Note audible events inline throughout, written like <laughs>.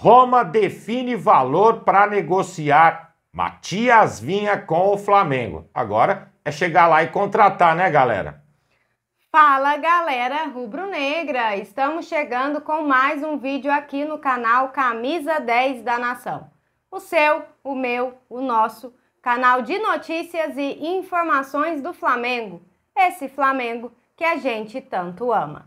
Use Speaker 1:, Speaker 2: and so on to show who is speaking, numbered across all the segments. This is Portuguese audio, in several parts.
Speaker 1: Roma define valor para negociar Matias Vinha com o Flamengo. Agora é chegar lá e contratar, né, galera?
Speaker 2: Fala galera rubro-negra! Estamos chegando com mais um vídeo aqui no canal Camisa 10 da Nação. O seu, o meu, o nosso canal de notícias e informações do Flamengo. Esse Flamengo que a gente tanto ama.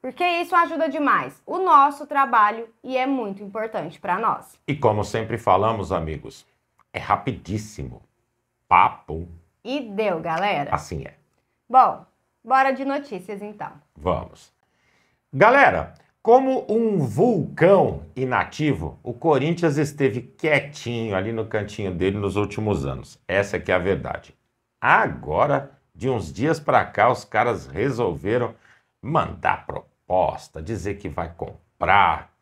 Speaker 2: porque isso ajuda demais o nosso trabalho e é muito importante para nós.
Speaker 1: E como sempre falamos, amigos, é rapidíssimo. Papo.
Speaker 2: E deu, galera. Assim é. Bom, bora de notícias então.
Speaker 1: Vamos. Galera, como um vulcão inativo, o Corinthians esteve quietinho ali no cantinho dele nos últimos anos. Essa que é a verdade. Agora, de uns dias para cá, os caras resolveram mandar pro aposta, dizer que vai comprar,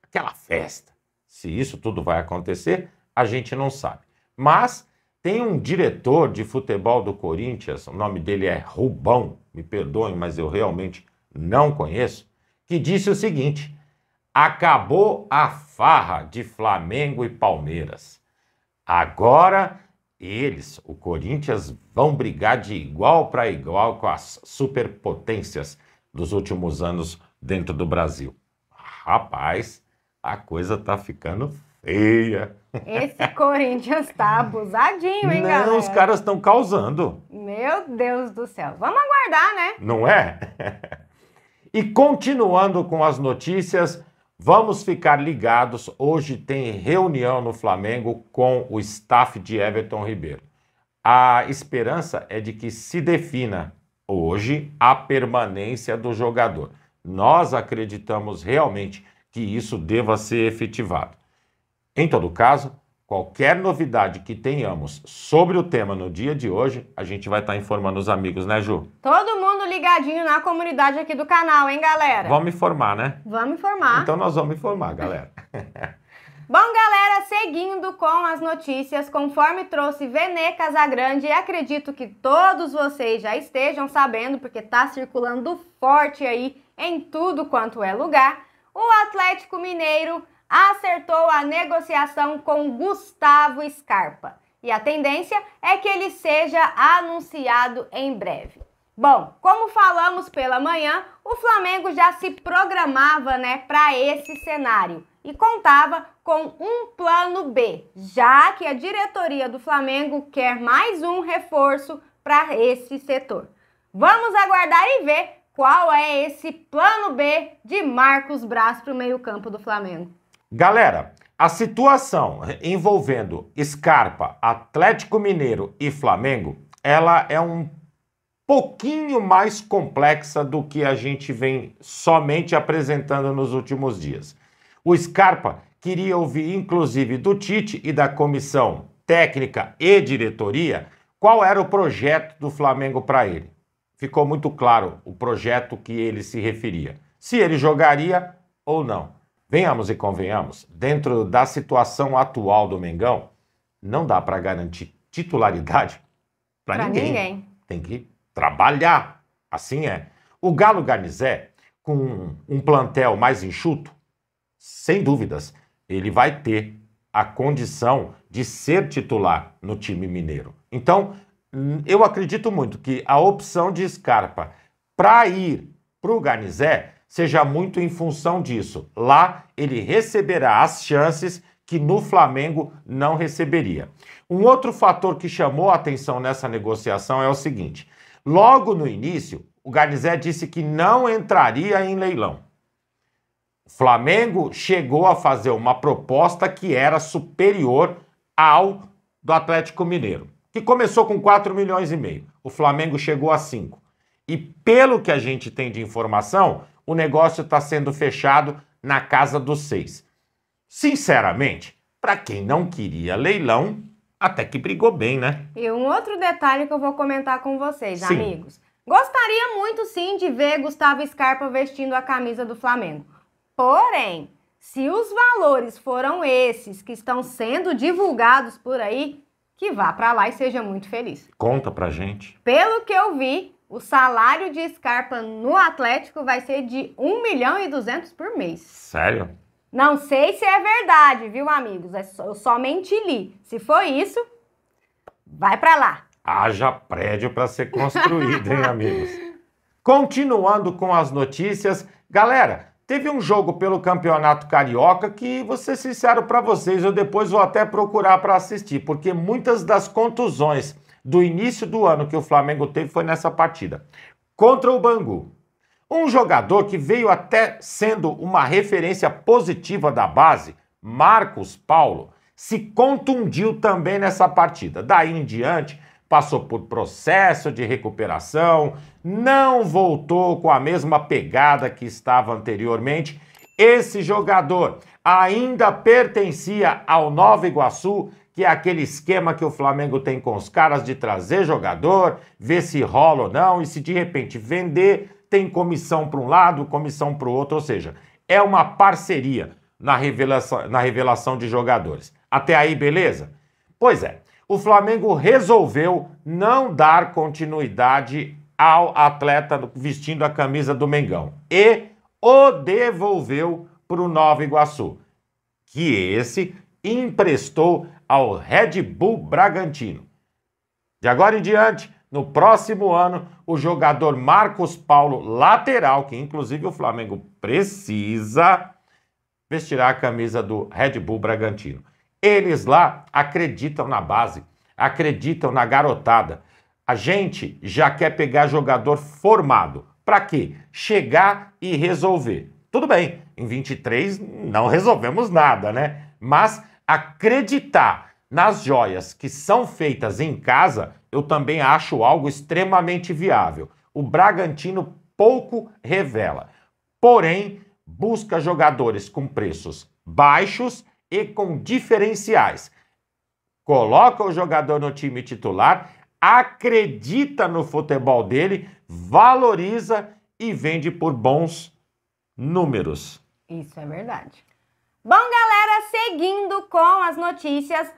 Speaker 1: aquela festa. Se isso tudo vai acontecer, a gente não sabe. Mas tem um diretor de futebol do Corinthians, o nome dele é Rubão, me perdoem, mas eu realmente não conheço, que disse o seguinte: acabou a farra de Flamengo e Palmeiras. Agora eles, o Corinthians, vão brigar de igual para igual com as superpotências dos últimos anos dentro do Brasil. Rapaz, a coisa tá ficando feia. Esse
Speaker 2: Corinthians tá abusadinho, hein, Não, galera? os
Speaker 1: caras estão causando.
Speaker 2: Meu Deus do céu. Vamos aguardar, né? Não
Speaker 1: é? <laughs> e continuando com as notícias, vamos ficar ligados. Hoje tem reunião no Flamengo com o staff de Everton Ribeiro. A esperança é de que se defina hoje a permanência do jogador. Nós acreditamos realmente que isso deva ser efetivado. Em todo caso, qualquer novidade que tenhamos sobre o tema no dia de hoje, a gente vai estar tá informando os amigos, né, Ju?
Speaker 2: Todo mundo ligadinho na comunidade aqui do canal, hein, galera?
Speaker 1: Vamos informar, né?
Speaker 2: Vamos informar. Então nós
Speaker 1: vamos informar, galera. <laughs>
Speaker 2: Bom, galera, seguindo com as notícias, conforme trouxe Venê Casagrande, acredito que todos vocês já estejam sabendo, porque tá circulando forte aí em tudo quanto é lugar, o Atlético Mineiro acertou a negociação com Gustavo Scarpa. E a tendência é que ele seja anunciado em breve. Bom, como falamos pela manhã, o Flamengo já se programava, né, para esse cenário e contava com um plano B, já que a diretoria do Flamengo quer mais um reforço para esse setor. Vamos aguardar e ver qual é esse plano B de Marcos Braz para o meio-campo do Flamengo.
Speaker 1: Galera, a situação envolvendo Scarpa, Atlético Mineiro e Flamengo, ela é um pouquinho mais complexa do que a gente vem somente apresentando nos últimos dias. O Scarpa queria ouvir, inclusive, do Tite e da comissão técnica e diretoria qual era o projeto do Flamengo para ele. Ficou muito claro o projeto que ele se referia. Se ele jogaria ou não. Venhamos e convenhamos, dentro da situação atual do Mengão, não dá para garantir titularidade para ninguém. ninguém. Tem que trabalhar. Assim é. O Galo Garnizé, com um plantel mais enxuto, sem dúvidas, ele vai ter a condição de ser titular no time mineiro. Então, eu acredito muito que a opção de Scarpa para ir para o Garnizé seja muito em função disso. Lá ele receberá as chances que no Flamengo não receberia. Um outro fator que chamou a atenção nessa negociação é o seguinte: Logo no início, o Garnizé disse que não entraria em leilão. O Flamengo chegou a fazer uma proposta que era superior ao do Atlético Mineiro, que começou com 4 milhões e meio. O Flamengo chegou a 5. E pelo que a gente tem de informação, o negócio está sendo fechado na casa dos seis. Sinceramente, para quem não queria leilão, até que brigou bem, né?
Speaker 2: E um outro detalhe que eu vou comentar com vocês, sim. amigos. Gostaria muito sim de ver Gustavo Scarpa vestindo a camisa do Flamengo. Porém, se os valores foram esses que estão sendo divulgados por aí, que vá para lá e seja muito feliz.
Speaker 1: Conta pra gente.
Speaker 2: Pelo que eu vi, o salário de Scarpa no Atlético vai ser de 1 milhão e 200 por mês.
Speaker 1: Sério?
Speaker 2: Não sei se é verdade, viu, amigos? É eu somente li. Se foi isso, vai para lá.
Speaker 1: Haja prédio para ser construído, hein, amigos? Continuando com as notícias, galera, teve um jogo pelo Campeonato Carioca que, vou ser sincero para vocês, eu depois vou até procurar para assistir, porque muitas das contusões do início do ano que o Flamengo teve foi nessa partida. Contra o Bangu, um jogador que veio até sendo uma referência positiva da base, Marcos Paulo, se contundiu também nessa partida. Daí em diante, passou por processo de recuperação, não voltou com a mesma pegada que estava anteriormente. Esse jogador ainda pertencia ao Nova Iguaçu, que é aquele esquema que o Flamengo tem com os caras de trazer jogador, ver se rola ou não, e se de repente vender, tem comissão para um lado, comissão para o outro, ou seja, é uma parceria na revelação, na revelação de jogadores. Até aí, beleza? Pois é, o Flamengo resolveu não dar continuidade ao atleta vestindo a camisa do Mengão e o devolveu para o Nova Iguaçu, que esse emprestou ao Red Bull Bragantino. De agora em diante, no próximo ano, o jogador Marcos Paulo, lateral, que inclusive o Flamengo precisa, vestirá a camisa do Red Bull Bragantino. Eles lá acreditam na base, acreditam na garotada. A gente já quer pegar jogador formado. Para quê? Chegar e resolver. Tudo bem, em 23 não resolvemos nada, né? Mas acreditar nas joias que são feitas em casa eu também acho algo extremamente viável. O Bragantino pouco revela, porém busca jogadores com preços baixos e com diferenciais. Coloca o jogador no time titular, acredita no futebol dele, valoriza e vende por bons números.
Speaker 2: Isso é verdade. Bom, galera, seguindo com as notícias,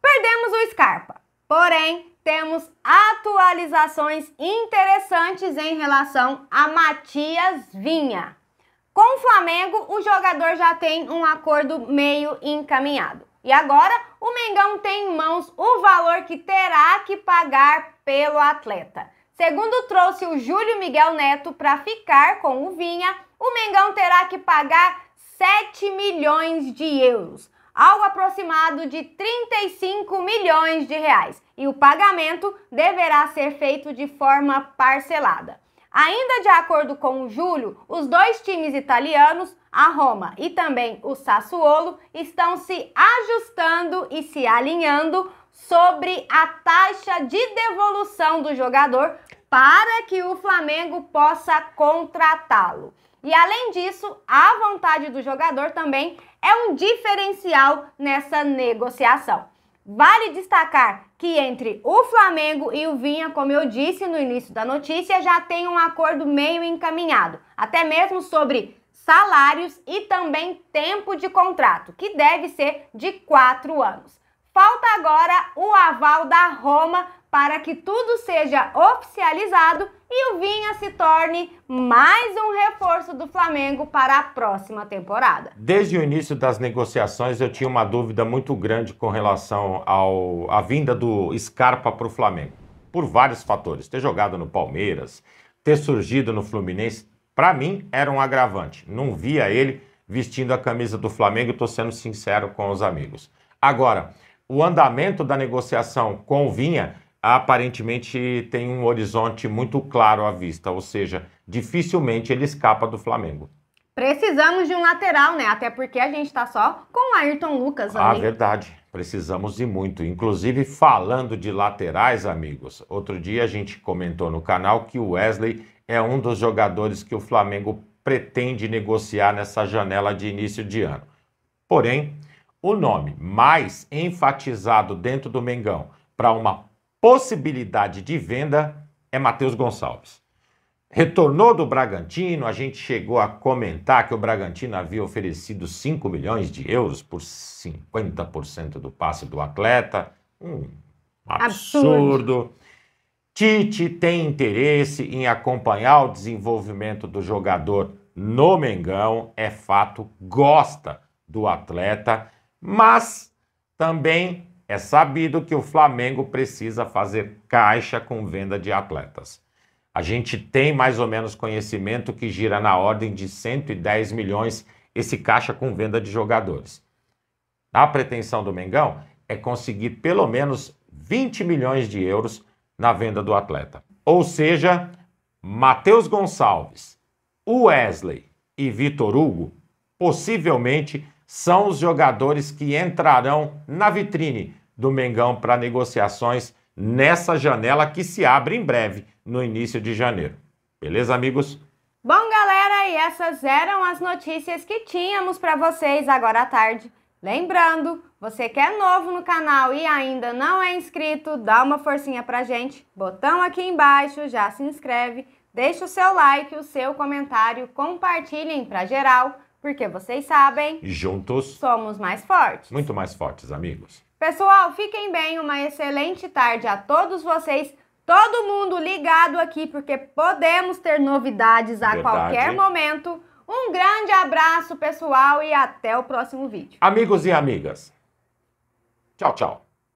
Speaker 2: perdemos o Scarpa. Porém, temos atualizações interessantes em relação a Matias Vinha. Com o Flamengo, o jogador já tem um acordo meio encaminhado. E agora, o Mengão tem em mãos o valor que terá que pagar pelo atleta. Segundo trouxe o Júlio Miguel Neto para ficar com o Vinha, o Mengão terá que pagar 7 milhões de euros algo aproximado de 35 milhões de reais, e o pagamento deverá ser feito de forma parcelada. Ainda de acordo com o Júlio, os dois times italianos, a Roma e também o Sassuolo, estão se ajustando e se alinhando sobre a taxa de devolução do jogador para que o Flamengo possa contratá-lo. E além disso, a vontade do jogador também é um diferencial nessa negociação. Vale destacar que entre o Flamengo e o Vinha, como eu disse no início da notícia, já tem um acordo meio encaminhado, até mesmo sobre salários e também tempo de contrato, que deve ser de quatro anos. Falta agora o aval da Roma para que tudo seja oficializado e o Vinha se torne mais um reforço do Flamengo para a próxima temporada.
Speaker 1: Desde o início das negociações, eu tinha uma dúvida muito grande com relação ao, à vinda do Scarpa para o Flamengo, por vários fatores. Ter jogado no Palmeiras, ter surgido no Fluminense, para mim era um agravante. Não via ele vestindo a camisa do Flamengo, estou sendo sincero com os amigos. Agora, o andamento da negociação com o Vinha aparentemente tem um horizonte muito claro à vista, ou seja, dificilmente ele escapa do Flamengo.
Speaker 2: Precisamos de um lateral, né? Até porque a gente está só com o Ayrton Lucas ali. Ah,
Speaker 1: verdade. Precisamos de muito. Inclusive, falando de laterais, amigos, outro dia a gente comentou no canal que o Wesley é um dos jogadores que o Flamengo pretende negociar nessa janela de início de ano. Porém, o nome mais enfatizado dentro do Mengão para uma possibilidade de venda é Matheus Gonçalves. Retornou do Bragantino, a gente chegou a comentar que o Bragantino havia oferecido 5 milhões de euros por 50% do passe do atleta. Um absurdo. absurdo. Tite tem interesse em acompanhar o desenvolvimento do jogador no Mengão, é fato, gosta do atleta, mas também é sabido que o Flamengo precisa fazer caixa com venda de atletas. A gente tem mais ou menos conhecimento que gira na ordem de 110 milhões esse caixa com venda de jogadores. A pretensão do Mengão é conseguir pelo menos 20 milhões de euros na venda do atleta. Ou seja, Matheus Gonçalves, Wesley e Vitor Hugo possivelmente são os jogadores que entrarão na vitrine do Mengão para negociações nessa janela que se abre em breve, no início de janeiro. Beleza, amigos?
Speaker 2: Bom, galera, e essas eram as notícias que tínhamos para vocês agora à tarde. Lembrando, você que é novo no canal e ainda não é inscrito, dá uma forcinha pra gente. Botão aqui embaixo, já se inscreve, deixa o seu like, o seu comentário, compartilhem pra geral, porque vocês sabem,
Speaker 1: juntos
Speaker 2: somos mais fortes.
Speaker 1: Muito mais fortes, amigos.
Speaker 2: Pessoal, fiquem bem, uma excelente tarde a todos vocês. Todo mundo ligado aqui porque podemos ter novidades a Verdade, qualquer hein? momento. Um grande abraço, pessoal, e até o próximo vídeo.
Speaker 1: Amigos e amigas, tchau, tchau.